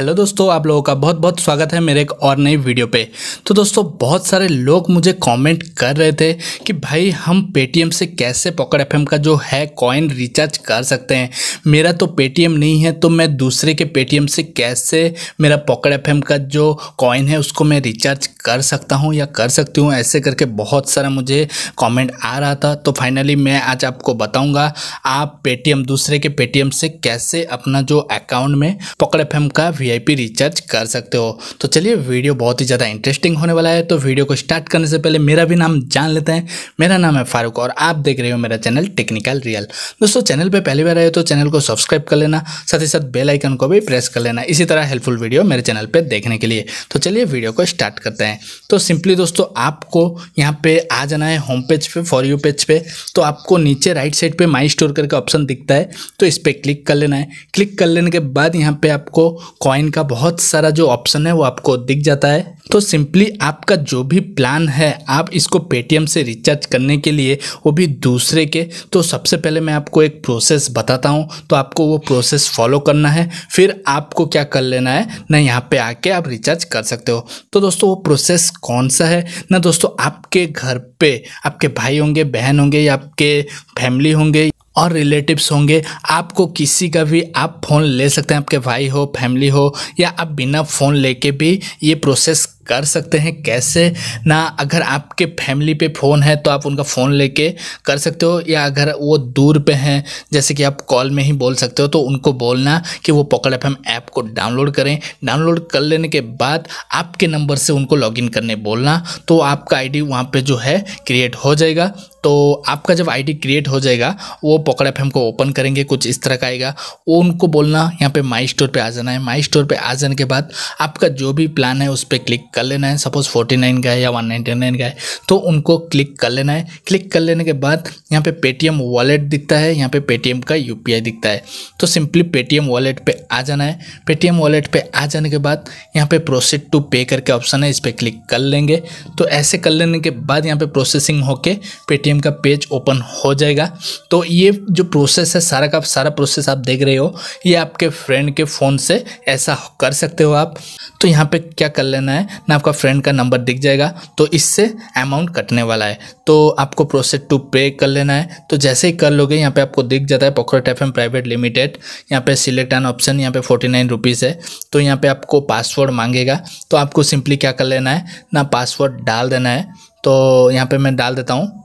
hello दोस्तों आप लोगों का बहुत बहुत स्वागत है मेरे एक और नई वीडियो पे तो दोस्तों बहुत सारे लोग मुझे कमेंट कर रहे थे कि भाई हम पेटीएम से कैसे पॉकेट एफएम का जो है कॉइन रिचार्ज कर सकते हैं मेरा तो पेटीएम नहीं है तो मैं दूसरे के पेटीएम से कैसे मेरा पॉकेट एफएम का जो कॉइन है उसको मैं रिचार्ज कर सकता हूँ या कर सकती हूँ ऐसे करके बहुत सारा मुझे कॉमेंट आ रहा था तो फाइनली मैं आज आपको बताऊँगा आप पेटीएम दूसरे के पेटीएम से कैसे अपना जो अकाउंट में पॉकेट एफ का वीआईपी रिचार्ज कर सकते हो तो चलिए वीडियो बहुत ही ज़्यादा इंटरेस्टिंग होने वाला है तो वीडियो को स्टार्ट करने से पहले मेरा भी नाम जान लेते हैं मेरा नाम है फारूक और आप देख रहे हो मेरा चैनल टेक्निकल रियल दोस्तों चैनल पर पहली बार आए तो चैनल को सब्सक्राइब कर लेना साथ ही साथ बेलाइकन को भी प्रेस कर लेना इसी तरह हेल्पफुल वीडियो मेरे चैनल पर देखने के लिए तो चलिए वीडियो को स्टार्ट करते हैं तो सिंपली दोस्तों आपको यहाँ पर आ जाना है होम पेज पे फॉर यू पेज पे तो आपको नीचे राइट साइड पर माई स्टोर करके ऑप्शन दिखता है तो इस पर क्लिक कर लेना है क्लिक कर लेने के बाद यहाँ पे आपको कॉइन लाइन का बहुत सारा जो ऑप्शन है वो आपको दिख जाता है तो सिंपली आपका जो भी प्लान है आप इसको पेटीएम से रिचार्ज करने के लिए वो भी दूसरे के तो सबसे पहले मैं आपको एक प्रोसेस बताता हूँ तो आपको वो प्रोसेस फॉलो करना है फिर आपको क्या कर लेना है ना यहाँ पे आके आप रिचार्ज कर सकते हो तो दोस्तों वो प्रोसेस कौन सा है ना दोस्तों आपके घर पे आपके भाई होंगे बहन होंगे या आपके फैमिली होंगे और रिलेटिव्स होंगे आपको किसी का भी आप फ़ोन ले सकते हैं आपके भाई हो फैमिली हो या आप बिना फ़ोन लेके भी ये प्रोसेस कर सकते हैं कैसे ना अगर आपके फैमिली पे फ़ोन है तो आप उनका फ़ोन लेके कर सकते हो या अगर वो दूर पे हैं जैसे कि आप कॉल में ही बोल सकते हो तो उनको बोलना कि वो पॉकेट एफ ऐप को डाउनलोड करें डाउनलोड कर लेने के बाद आपके नंबर से उनको लॉगिन करने बोलना तो आपका आईडी वहाँ पर जो है क्रिएट हो जाएगा तो आपका जब आईडी क्रिएट हो जाएगा वो पॉकेट एफ को ओपन करेंगे कुछ इस तरह का आएगा वो उनको बोलना यहाँ पे माई स्टोर पे आ जाना है माई स्टोर पे आ जाने के बाद आपका जो भी प्लान है उस पर क्लिक कर लेना है सपोज फोर्टी नाइन का है या वन नाइन का है तो उनको क्लिक कर लेना है क्लिक कर लेने के बाद यहाँ पे पेटीएम वॉलेट दिखता है यहाँ पे पेटीएम का यू दिखता है तो सिंपली पेटीएम वॉलेट पर आ जाना है पेटीएम वॉलेट पर आ जाने के बाद यहाँ पे प्रोसेस टू पे करके ऑप्शन है इस पर क्लिक कर लेंगे तो ऐसे कर लेने के बाद यहाँ पे प्रोसेसिंग होके पेटीएम का पेज ओपन हो जाएगा तो ये जो प्रोसेस है सारा का सारा प्रोसेस आप देख रहे हो ये आपके फ्रेंड के फ़ोन से ऐसा कर सकते हो आप तो यहाँ पे क्या कर लेना है में आपका फ्रेंड का नंबर दिख जाएगा तो इससे अमाउंट कटने वाला है तो आपको प्रोसेस टू पे कर लेना है तो जैसे ही कर लोगे यहाँ पे आपको दिख जाता है पॉकेट एफ प्राइवेट लिमिटेड यहाँ पे सिलेक्ट एन ऑप्शन यहाँ पे फोर्टी नाइन रुपीज़ है तो यहाँ पे आपको पासवर्ड मांगेगा तो आपको सिंपली क्या कर लेना है ना पासवर्ड डाल देना है तो यहाँ पर मैं डाल देता हूँ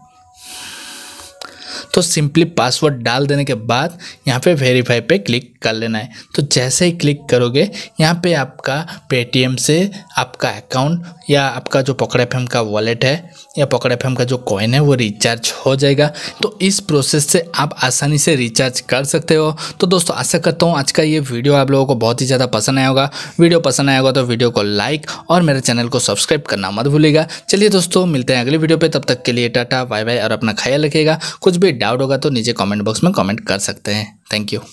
तो सिंपली पासवर्ड डाल देने के बाद यहाँ पे वेरीफाई पे क्लिक कर लेना है तो जैसे ही क्लिक करोगे यहाँ पे आपका पेटीएम से आपका अकाउंट या आपका जो पकड़ एफ का वॉलेट है या पकड़ एफ का जो कॉइन है वो रिचार्ज हो जाएगा तो इस प्रोसेस से आप आसानी से रिचार्ज कर सकते हो तो दोस्तों आशा करता हूँ आज का ये वीडियो आप लोगों को बहुत ही ज़्यादा पसंद आया होगा वीडियो पसंद आया होगा तो वीडियो को लाइक और मेरे चैनल को सब्सक्राइब करना मत भूलेगा चलिए दोस्तों मिलते हैं अगले वीडियो पर तब तक के लिए टाटा बाय बाय और अपना ख्याल रखिएगा कुछ भी डाउट होगा तो नीचे कॉमेंट बॉक्स में कॉमेंट कर सकते हैं थैंक यू